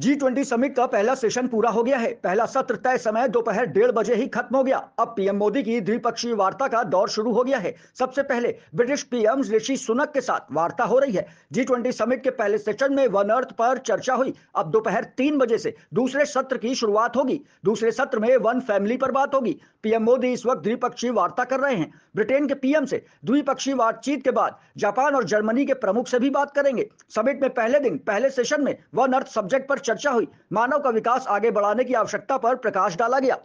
G twenty summit का पहला session पूरा हो गया है पहला सत्र तय समय दोपहर डेढ़ बजे ही खत्म हो गया अब पीएम मोदी की द्विपक्षीय वार्ता का दौर शुरू हो गया है सबसे पहले ब्रिटिश पीएम ऋषि सुनक के साथ वार्ता हो रही है जी ट्वेंटी समिट के पहले सेशन में वन अर्थ पर चर्चा हुई अब दोपहर तीन बजे से दूसरे सत्र की शुरुआत होगी दूसरे सत्र में वन फैमिली पर बात होगी पीएम मोदी इस वक्त द्विपक्षीय वार्ता कर रहे हैं ब्रिटेन के पीएम से द्विपक्षीय बातचीत के बाद जापान और जर्मनी के प्रमुख से भी बात करेंगे समिट में पहले दिन पहले सेशन में वन अर्थ सब्जेक्ट पर चर्चा हुई मानव का विकास आगे बढ़ाने की आवश्यकता पर प्रकाश डाला गया